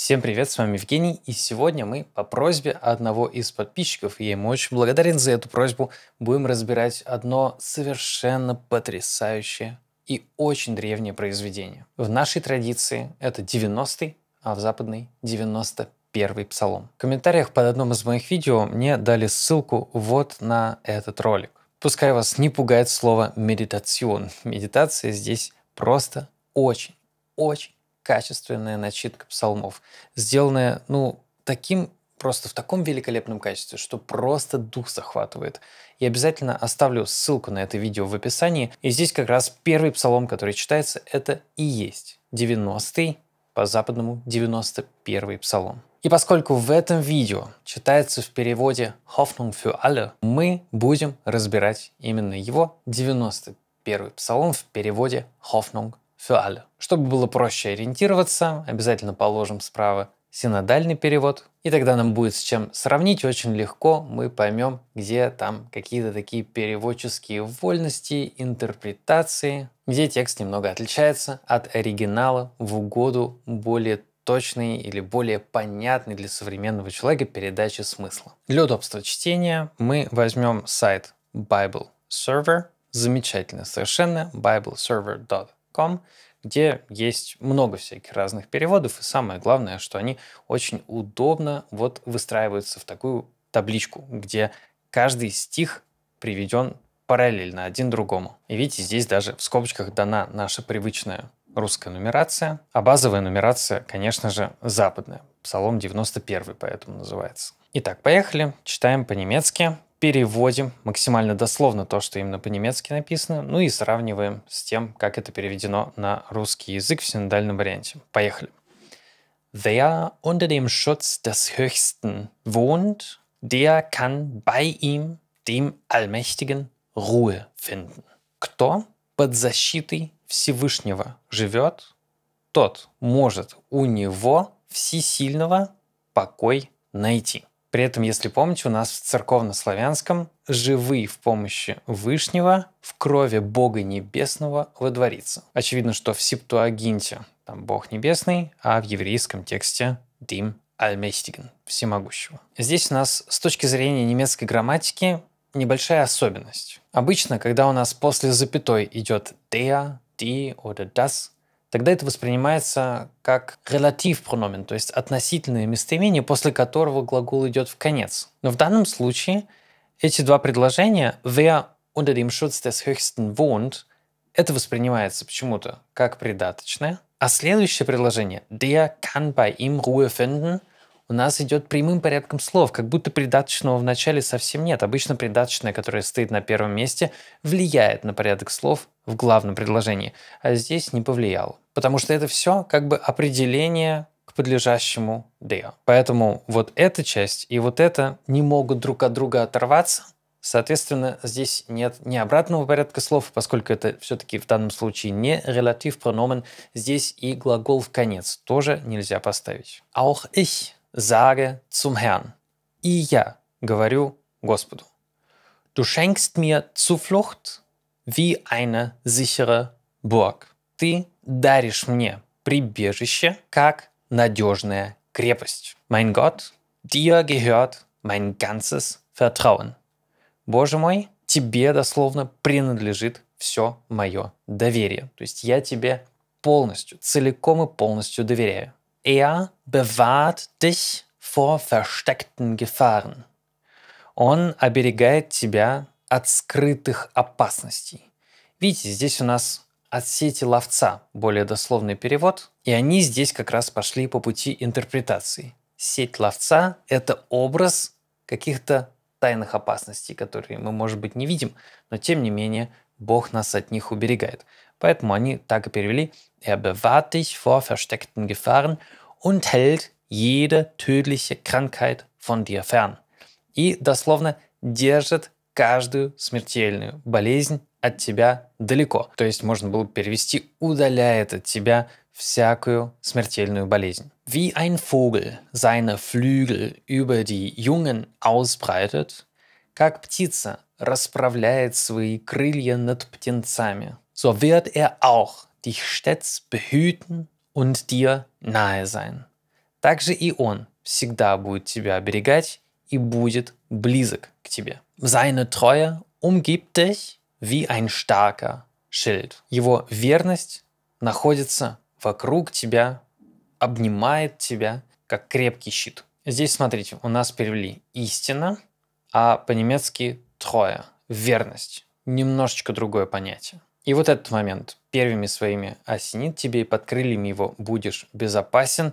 Всем привет, с вами Евгений, и сегодня мы по просьбе одного из подписчиков, и я ему очень благодарен за эту просьбу, будем разбирать одно совершенно потрясающее и очень древнее произведение. В нашей традиции это 90-й, а в западной 91-й псалом. В комментариях под одном из моих видео мне дали ссылку вот на этот ролик. Пускай вас не пугает слово «медитацион». Медитация здесь просто очень, очень качественная начитка псалмов, сделанная, ну, таким просто в таком великолепном качестве, что просто дух захватывает. Я обязательно оставлю ссылку на это видео в описании. И здесь как раз первый псалом, который читается, это и есть 90-й, по-западному 91-й псалом. И поскольку в этом видео читается в переводе «Hoffnung für alle», мы будем разбирать именно его 91-й псалом в переводе «Hoffnung фиаль. Чтобы было проще ориентироваться, обязательно положим справа синодальный перевод, и тогда нам будет с чем сравнить очень легко, мы поймем, где там какие-то такие переводческие вольности, интерпретации, где текст немного отличается от оригинала в угоду более точной или более понятной для современного человека передачи смысла. Для удобства чтения мы возьмем сайт Bible Server, замечательно совершенно, bibleserver.com Ком, где есть много всяких разных переводов, и самое главное, что они очень удобно вот выстраиваются в такую табличку, где каждый стих приведен параллельно один другому. И видите, здесь даже в скобочках дана наша привычная русская нумерация, а базовая нумерация, конечно же, западная. Псалом 91, поэтому называется. Итак, поехали. Читаем по-немецки переводим максимально дословно то, что именно по-немецки написано, ну и сравниваем с тем, как это переведено на русский язык в синодальном варианте. Поехали. Wer unter dem Schutz des Höchsten wohnt, der kann bei ihm, dem Allmächtigen, Ruhe finden. Кто под защитой Всевышнего живет, тот может у него всесильного покой найти. При этом, если помните, у нас в церковнославянском «живые в помощи Вышнего, в крови Бога Небесного во водворится». Очевидно, что в Септуагинте там Бог Небесный, а в еврейском тексте «Дим Альместиген» – всемогущего. Здесь у нас с точки зрения немецкой грамматики небольшая особенность. Обычно, когда у нас после запятой идет «der», «die» oder «das», тогда это воспринимается как релатив прономен, то есть относительное местоимение, после которого глагол идет в конец. Но в данном случае эти два предложения «wer unter dem Schutz des höchsten wohnt» это воспринимается почему-то как придаточное, а следующее предложение «der kann bei ihm Ruhe finden» у нас идет прямым порядком слов, как будто придаточного в начале совсем нет. Обычно придаточное, которое стоит на первом месте, влияет на порядок слов в главном предложении, а здесь не повлияло. Потому что это все как бы определение к подлежащему «der». Поэтому вот эта часть и вот это не могут друг от друга оторваться, Соответственно, здесь нет ни обратного порядка слов, поскольку это все-таки в данном случае не релатив прономен, здесь и глагол в конец тоже нельзя поставить. Auch а ich sage zum Herrn. И говорю Господу. Du schenkst mir Zuflucht wie eine sichere Burg. Ты даришь мне прибежище, как надежная крепость. Mein Gott, dir gehört mein ganzes Vertrauen. Боже мой, тебе дословно принадлежит все мое доверие. То есть я тебе полностью, целиком и полностью доверяю. Er bewahrt dich vor versteckten Gefahren. Он оберегает тебя от скрытых опасностей. Видите, здесь у нас от сети ловца, более дословный перевод, и они здесь как раз пошли по пути интерпретации. Сеть ловца – это образ каких-то тайных опасностей, которые мы, может быть, не видим, но тем не менее Бог нас от них уберегает. Поэтому они так и перевели, er bewahrt dich vor versteckten Gefahren und hält jede tödliche Krankheit von dir fern. И дословно держит каждую смертельную болезнь от тебя далеко. То есть можно было перевести «удаляет от тебя всякую смертельную болезнь». Wie ein Vogel seine Flügel über die Jungen ausbreitet, как птица расправляет свои крылья над птенцами so wird er auch dich stets behüten und dir nahe sein. Также и он всегда будет тебя оберегать и будет близок к тебе. Seine Treue umgibt dich wie ein starker Schild. Его верность находится вокруг тебя, обнимает тебя, как крепкий щит. Здесь, смотрите, у нас перевели истина, а по-немецки трое, верность. Немножечко другое понятие. И вот этот момент. Первыми своими осенит тебе и под крыльями его будешь безопасен,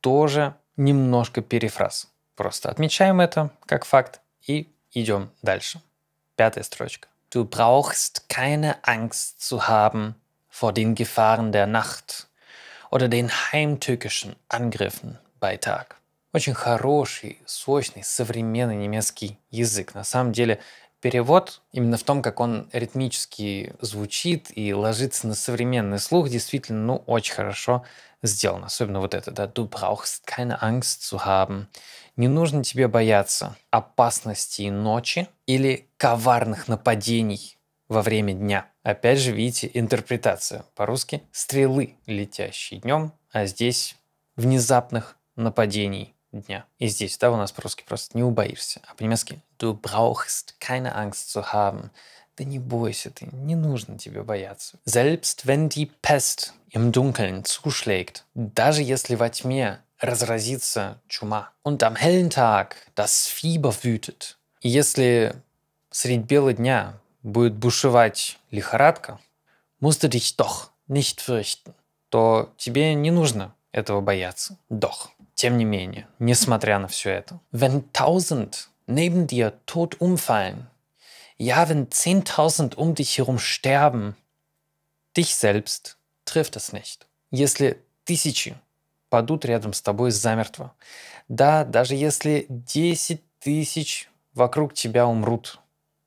тоже немножко перефраз. Просто отмечаем это как факт и идем дальше. Пятая строчка. Du brauchst keine Angst zu haben vor den Gefahren der Nacht oder den heimtückischen Angriffen bei Tag. Очень хороший, сочный, современный немецкий язык. На самом деле, перевод именно в том, как он ритмически звучит и ложится на современный слух, действительно, ну, очень хорошо сделан. Особенно вот это, да, «Du brauchst keine Angst zu haben». Не нужно тебе бояться опасности ночи или коварных нападений во время дня. Опять же, видите, интерпретация по-русски «стрелы, летящие днем», а здесь «внезапных нападений дня. И здесь, да, у нас по-русски просто не убоишься, а по-немецки du brauchst keine Angst zu haben. Да не бойся ты, не нужно тебе бояться. Selbst wenn die Pest im Dunkeln zuschlägt, даже если во тьме разразится чума, und am hellen Tag das Fieber wütet, и если средь бела дня будет бушевать лихорадка, musst du dich doch nicht fürchten, то тебе не нужно этого бояться. Doch. Тем не менее, несмотря на все это, wenn tausend neben dir tot umfallen, ja, wenn zehntausend um dich herum sterben, dich selbst trifft es nicht. Если тысячи падут рядом с тобой замертво, да, даже если десять тысяч вокруг тебя умрут,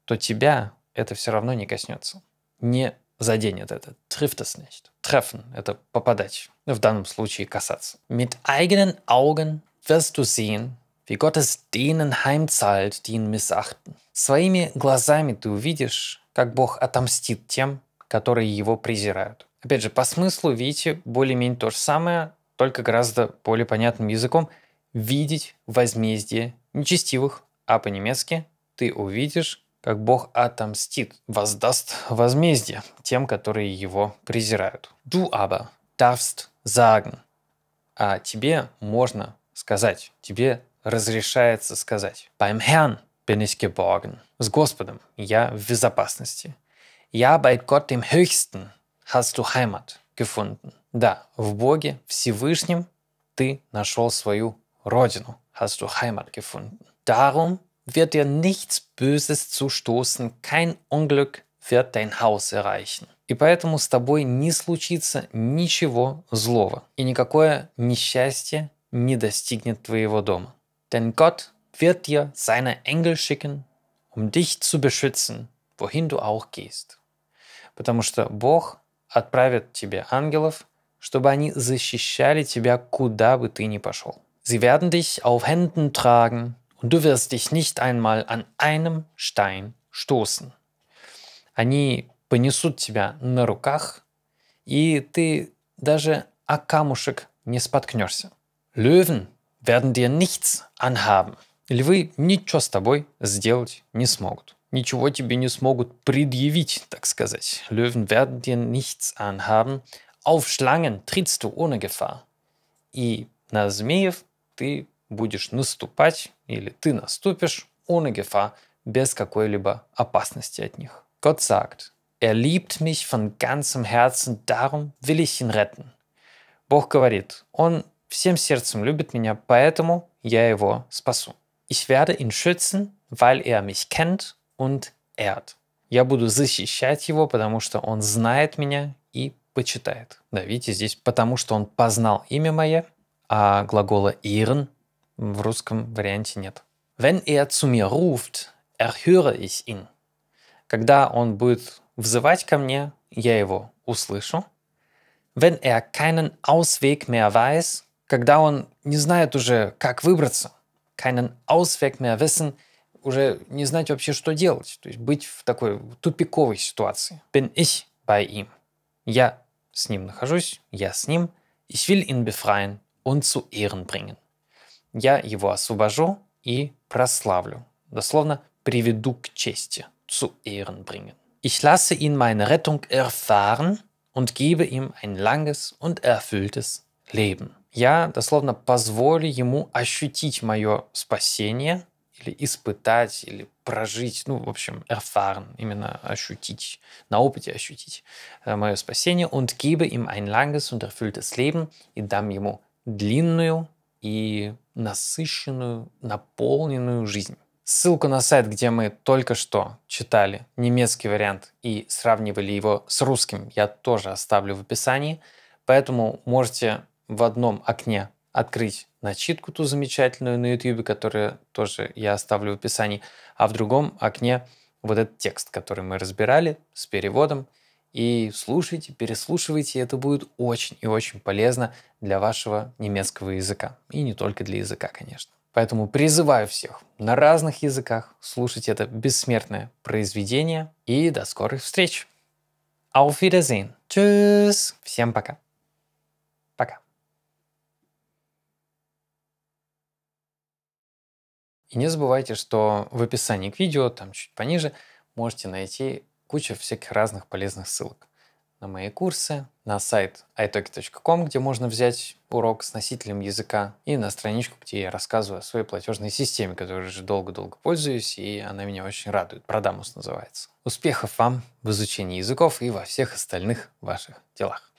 то тебя это все равно не коснется, не заденет это, trifft es nicht. Treffen – это попадать, в данном случае касаться. Mit eigenen Augen wirst du sehen, wie Gott es denen heimzahlt, die ihn missachten. Своими глазами ты увидишь, как Бог отомстит тем, которые его презирают. Опять же, по смыслу, видите, более-менее то же самое, только гораздо более понятным языком. Видеть возмездие нечестивых, а по-немецки ты увидишь как Бог отомстит, воздаст возмездие тем, которые его презирают. Du aber darfst sagen. А тебе можно сказать, тебе разрешается сказать. Beim Herrn bin ich geborgen. С Господом я в безопасности. Ja, bei Gott dem Höchsten hast du Heimat gefunden. Да, в Боге Всевышнем ты нашел свою родину. Hast du Heimat gefunden. Darum wird dir nichts Böses zustoßen, kein Unglück wird dein Haus erreichen. И поэтому с тобой не случится ничего злого, и никакое несчастье не достигнет твоего дома. Denn Gott wird dir seine Engel schicken, um dich zu beschützen, wohin du auch gehst. Потому что Бог отправит тебе ангелов, чтобы они защищали тебя, куда бы ты ни пошел. Sie werden dich auf Händen tragen, und du wirst dich nicht einmal an einem Stein stoßen. Они понесут тебя на руках, и ты даже о камушек не споткнешься. Löwen werden dir nichts anhaben. Львы ничего с тобой сделать не смогут. Ничего тебе не смогут предъявить, так сказать. Löwen werden dir nichts anhaben. Auf Schlangen trittst du ohne Gefahr. И на змеев ты будешь наступать или ты наступишь ohne Gefahr, без какой-либо опасности от них. Gott sagt, er liebt mich von ganzem Herzen, darum will ich ihn retten. Бог говорит, он всем сердцем любит меня, поэтому я его спасу. Ich werde ihn schützen, weil er mich kennt und ehrt. Я буду защищать его, потому что он знает меня и почитает. Да, видите, здесь потому что он познал имя мое, а глагола «ирн» В русском варианте нет. Wenn er zu mir ruft, erhöre ich ihn. Когда он будет взывать ко мне, я его услышу. Wenn er keinen Ausweg mehr weiß, когда он не знает уже, как выбраться, keinen Ausweg mehr wissen, уже не знать вообще, что делать, то есть быть в такой тупиковой ситуации. Bin ich bei ihm. Я с ним нахожусь, я с ним. Ich will ihn befreien und zu Ehren bringen я его освобожу и прославлю. Дословно «приведу к чести» zu Ehren bringen. Ich lasse ihn meine Rettung erfahren und gebe ihm ein langes und erfülltes Leben. Я, дословно, позволю ему ощутить мое спасение или испытать, или прожить, ну, в общем, erfahren, именно ощутить, на опыте ощутить э, мое спасение und gebe ihm ein langes und erfülltes Leben и дам ему длинную и насыщенную, наполненную жизнь. Ссылку на сайт, где мы только что читали немецкий вариант и сравнивали его с русским, я тоже оставлю в описании. Поэтому можете в одном окне открыть начитку ту замечательную на YouTube, которую тоже я оставлю в описании, а в другом окне вот этот текст, который мы разбирали с переводом – и слушайте, переслушивайте, это будет очень и очень полезно для вашего немецкого языка. И не только для языка, конечно. Поэтому призываю всех на разных языках слушать это бессмертное произведение. И до скорых встреч! Auf Wiedersehen! Tschüss! Всем пока! Пока! И не забывайте, что в описании к видео, там чуть пониже, можете найти куча всяких разных полезных ссылок на мои курсы, на сайт italki.com, где можно взять урок с носителем языка, и на страничку, где я рассказываю о своей платежной системе, которой уже долго-долго пользуюсь, и она меня очень радует. Продамус называется. Успехов вам в изучении языков и во всех остальных ваших делах.